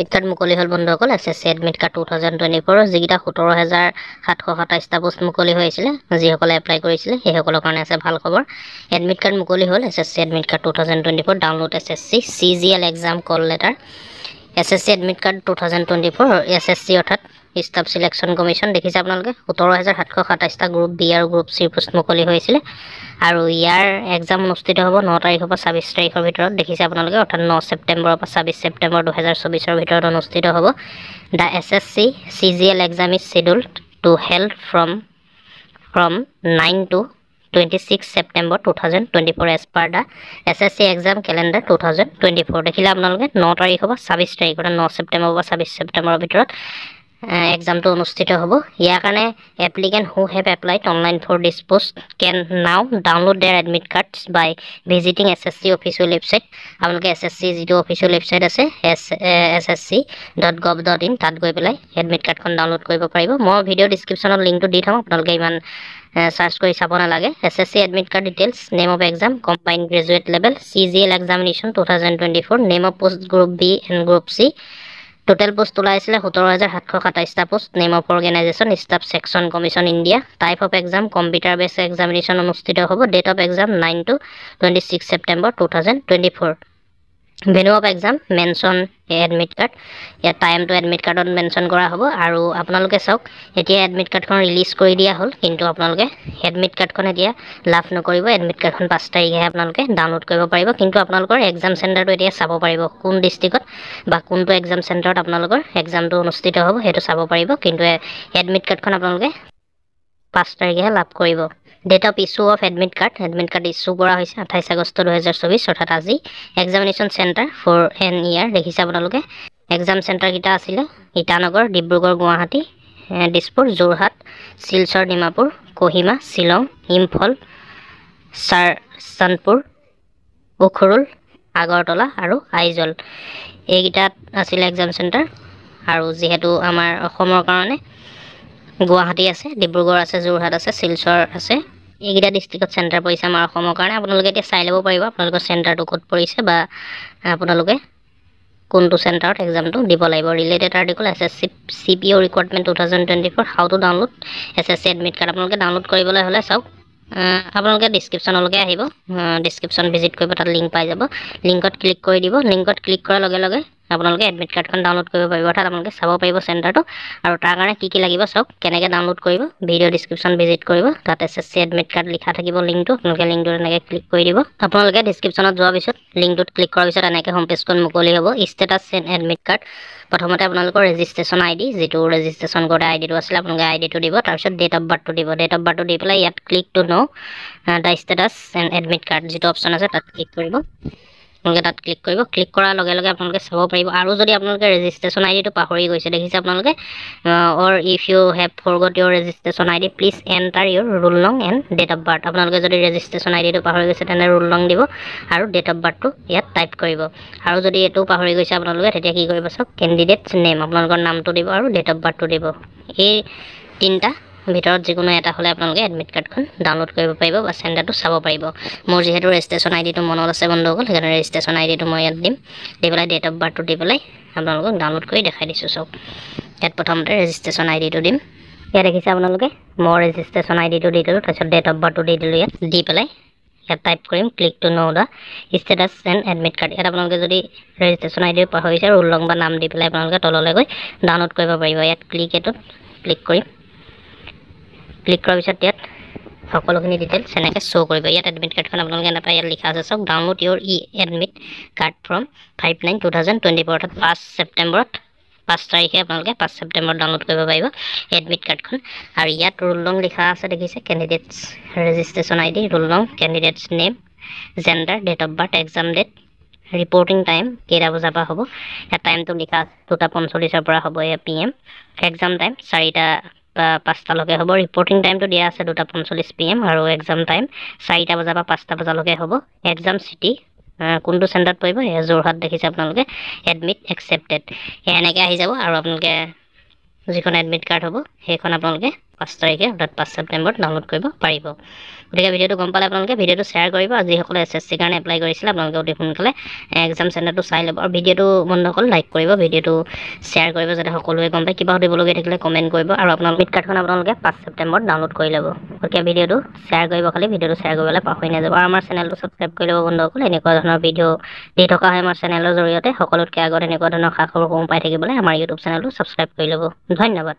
বিদ্যাৰ্ড মুকলি হল বন্ধুসকল S S C admit card two thousand twenty ফ'ৰৰ যিকেইটা সোতৰ হাজাৰ সাতশ সাতাইছটা পোষ্ট মুকলি হৈ আছিলে যিসকলে এপ্লাই কৰিছিলে সেইসকলৰ কাৰণে আছে ভাল খবৰ এডমিট কাৰ্ড মুকলি হ'ল S S C admit card two thousand twenty four download S S C C G L exam call letter S S C admit card two thousand twenty four S S C অৰ্থাৎ staff selection commission দেখিছে আপোনালোকে সোতৰ হাজাৰ সাতশ সাতাইছটা group B আৰু group চিৰ post মুকলি হৈছিলে আৰু ইয়াৰ এক্সাম অনুষ্ঠিত হ'ব ন তাৰিখৰ পৰা ছাব্বিছ তাৰিখৰ ভিতৰত দেখিছে আপোনালোকে অৰ্থাৎ ন ছেপ্টেম্বৰৰ পৰা ছাব্বিছ ছেপ্টেম্বৰ দুহেজাৰ চৌবিছৰ ভিতৰত অনুষ্ঠিত হ'ব the S S C C G L exam is scheduled to held from from nine to twenty six September two thousand twenty four as per the S S C exam calendar two thousand twenty four দেখিলে আপোনালোকে ন তাৰিখৰ পৰা ছাব্বিছ তাৰিখ অৰ্থাৎ ন ছেপ্টেম্বৰ বা ছাব্বিছ ছেপ্টেম্বৰৰ ভিতৰত exam to onusthito hobo iya kane applicant who have applied online for this post can now download their admit cards by visiting ssc official website apnake ssc jitu official website ase ssc.gov.in tat goi pelai admit card kon download koribo paribo mo video description on link to di thom apnalke iman search kori sabona lage ssc admit card details name of exam combined graduate level cgl examination 2024 name of post group b and group c total post ওলাইছিলে সোতৰ হাজাৰ সাতশ সাতাইছটা post name of organisation staff selection commission India type of exam computer based examination অনুষ্ঠিত হ'ব date of exam nine to twenty six September two thousand twenty four venue of exam mention admit card ইয়াত টাইমটো admit কাৰ্ডত mention কৰা হ'ব আৰু আপোনালোকে চাওক এতিয়া এডমিট কাৰ্ডখন ৰিলিজ কৰি দিয়া হ'ল কিন্তু আপোনালোকে এডমিট কাৰ্ডখন এতিয়া লাভ নকৰিব এডমিট কাৰ্ডখন পাঁচ তাৰিখেহে আপোনালোকে ডাউনলোড কৰিব পাৰিব কিন্তু আপোনালোকৰ এক্সাম চেণ্টাৰটো এতিয়া চাব পাৰিব কোন ডিষ্ট্ৰিক্টত বা কোনটো এক্সাম চেণ্টাৰত আপোনালোকৰ এক্সামটো অনুষ্ঠিত হ'ব সেইটো চাব পাৰিব কিন্তু এডমিট কাৰ্ডখন আপোনালোকে পাঁচ তাৰিখেহে লাভ কৰিব date of issue of admit card admit card issue কৰা হৈছে আঠাইছ আগষ্ট দুহেজাৰ চৌবিছ অৰ্থাৎ আজি এক্সামিনেশ্যন চেণ্টাৰ ফৰ এন ইয়াৰ দেখিছে আপোনালোকে এক্সাম চেণ্টাৰকেইটা আছিলে ইটানগৰ ডিব্ৰুগড় গুৱাহাটী দিছপুৰ যোৰহাট শিলচৰ ডিমাপুৰ কহিমা শ্বিলং ইম্ফল চাৰ চানপুৰ উখৰুল আগৰতলা আৰু আইজল এইকটা আসিল এক্সাম আৰু যিহেতু আমাৰ অসমৰ কাৰণে গুৱাহাটী আছে ডিব্ৰুগড় আছে যোৰহাট আছে শিলচৰ আছে এইকেইটা ডিষ্ট্ৰিক্টত চেণ্টাৰ পৰিছে আমাৰ অসমৰ কাৰণে আপোনালোকে এতিয়া চাই ল'ব পাৰিব আপোনালোকৰ চেণ্টাৰটো ক'ত পৰিছে বা আপোনালোকে কোনটো চেণ্টাৰত এক্সামটো দিব লাগিব related article S S C C P O' recruitment two thousand twenty four how to download S S C admit card আপোনালোকে ডাউনলোড কৰিবলৈ হ'লে চাওক আপোনালোকে ডিছক্ৰিপশ্যনলৈকে আহিব ডিছক্ৰিপশ্যন ভিজিট কৰিব তাত লিংক পাই যাব লিংকত ক্লিক কৰি দিব লিংকত ক্লিক কৰাৰ লগে লগে আপোনালোকে এডমিট কাৰ্ডখন ডাউনলোড কৰিব পাৰিব অৰ্থাৎ আপোনালোকে চাব পাৰিব চেণ্টাৰটো আৰু তাৰ কাৰণে কি কি লাগিব চব কেনেকৈ ডাউনলোড কৰিব ভিডিঅ' ডিছক্ৰিপশ্যন ভিজিট কৰিব তাত S S C admit card লিখা থাকিব লিংকটো আপোনালোকে লিংকটো এনেকৈ ক্লিক কৰি দিব আপোনালোকে ডিছক্ৰিপশ্যনত যোৱাৰ পিছত লিংকটোত ক্লিক কৰাৰ পিছত এনেকৈ হোম পেজখন মুকলি হ'ব ষ্টেটাছ চেণ্ড এডমিট কাৰ্ড প্ৰথমতে আপোনালোকৰ ৰেজিষ্ট্ৰেশ্যন আই ডি যিটো ৰেজিষ্ট্ৰেশ্যন কৰোঁতে আই ডিটো আছিলে আপোনালোকে আই ডিটো দিব তাৰপিছত ডেট অফ বাৰ্থটো দিব ডেট অফ বাৰ্থটো দি পেলাই ইয়াত click to know the status and admit card যিটো অপশ্যন আছে তাত ক্লিক কৰিব আপোনালোকে তাত ক্লিক কৰিব ক্লিক কৰাৰ লগে লগে আপোনালোকে চাব পাৰিব আৰু যদি আপোনালোকে ৰেজিষ্ট্ৰেশ্যন আইডিটো পাহৰি গৈছে দেখিছে আপোনালোকে or if you have forgot your registration ID please enter your roll long and date of birth আপোনালোকে যদি ৰেজিষ্ট্ৰেশ্যন আইডিটো পাহৰি গৈছে তেনে ৰোল লং দিব আৰু ডেট অফ বাৰ্থটো ইয়াত টাইপ কৰিব আৰু যদি এইটো পাহৰি গৈছে আপোনালোকে তেতিয়া কি কৰিব চাওক কেণ্ডিডেটছ নেম আপোনালোকৰ নামটো দিব আৰু ডেট অফ বাৰ্থটো দিব এই তিনিটা ভিতৰত যিকোনো এটা হ'লে আপোনালোকে এডমিট কাৰ্ডখন ডাউনলোড কৰিব পাৰিব বা চেণ্টাৰটো চাব পাৰিব মোৰ যিহেতু ৰেজিষ্ট্ৰেশ্যন আইডিটো মনত আছে বন্ধুসকল সেইকাৰণে ৰেজিষ্ট্ৰেশ্যন আইডিটো মই ইয়াত দিম দি পেলাই ডেট অফ বাৰ্থটো দি পেলাই আপোনালোকক ডাউনলোড কৰি দেখাই দিছোঁ চব ইয়াত প্ৰথমতে ৰেজিষ্ট্ৰেশ্যন আইডিটো দিম ইয়াত দেখিছে আপোনালোকে মই ৰেজিষ্ট্ৰেশ্যন আইডিটো দি দিলোঁ তাৰপিছত ডেট অফ বাৰ্থটো দি দিলোঁ ইয়াত দি পেলাই ইয়াত টাইপ কৰিম click to know the status and admit card ইয়াত আপোনালোকে যদি ৰেজিষ্ট্ৰেশ্যন আইডি পাহৰিছে ৰোল নং বা নাম দি পেলাই আপোনালোকে তললৈ গৈ ডাউনলোড কৰিব পাৰিব ইয়াত ক্লিক এইটোত ক্লিক কৰিম ক্লিক কৰাৰ পিছত ইয়াত সকলোখিনি ডিটেইলছ এনেকৈ শ্ব' কৰিব ইয়াত এডমিট কাৰ্ডখন আপোনালোকে নাপায় ইয়াত লিখা আছে চাওক download your e admit card from five nine two thousand twenty four অৰ্থাৎ পাঁচ ছেপ্টেম্বৰত পাঁচ তাৰিখে আপোনালোকে পাঁচ ছেপ্টেম্বৰত ডাউনলোড কৰিব পাৰিব এডমিট কাৰ্ডখন আৰু ইয়াত ৰোল লং লিখা আছে দেখিছে candidates registration I D roll long candidates name gender date of birth exam date reporting time কেইটা বজাৰ পৰা হ'ব ইয়াত টাইমটো লিখা আছে দুটা পঞ্চল্লিছৰ পৰা হ'ব ইয়াত পি এম এক্সাম টাইম চাৰিটা পাঁচটালৈকে হ'ব ৰিপৰ্টিং টাইমটো দিয়া আছে দুটা পঞ্চল্লিছ পি এম আৰু এক্সাম টাইম চাৰিটা বজাৰ পৰা পাঁচটা বজালৈকে হ'ব এক্সাম চিটি কোনটো চেণ্টাৰত পৰিব সেয়া যোৰহাট দেখিছে আপোনালোকে এডমিট একচেপ্টেড সেয়া এনেকৈ আহি যাব আৰু আপোনালোকে যিখন এডমিট কাৰ্ড হ'ব সেইখন আপোনালোকে পাঁচ তাৰিখে অৰ্থাৎ পাঁচ ছেপ্টেম্বৰত ডাউনলোড কৰিব পাৰিব গতিকে ভিডিঅ'টো গম পালে আপোনালোকে ভিডিঅ'টো শ্বেয়াৰ কৰিব আৰু যিসকলে এছ এছ চিৰ কাৰণে এপ্লাই কৰিছিলে আপোনালোকে অতি সোনকালে এক্সাম সেন্টাৰটো চাই লব আৰু ভিডিঅ'টো বন্ধুসকল লাইক কৰিব ভিডিঅ'টো শ্বেয়াৰ কৰিব যাতে সকলোৱে গম পায় কিবা হ'বলগে থাকিলে কমেণ্ট কৰিব আৰু আপোনালোকে মিট কাৰ্ডখন আপোনালোকে পাঁচ ছেপ্টেম্বৰত ডাউনলোড কৰি লব গতিকে ভিডিঅ'টো শ্বেয়াৰ কৰিব খালি ভিডিঅ'টো শ্বেয়াৰ কৰিবলৈ পাহৰি নাযাব আৰু আমাৰ চেনেলটো ছাবস্ক্ৰাইব কৰি লব বন্ধুসকল এনেকুৱা ধৰণৰ ভিডিঅ' দি থকা হয় আমাৰ চেনেলৰ জৰিয়তে সকলোতকৈ আগত এনেকুৱা ধৰণৰ খা খবৰ কম পাই থাকিবলৈ আমাৰ ইউটিউব চেনেলটো ছাবস্ক্ৰাইব কৰি লব ধন্যবাদ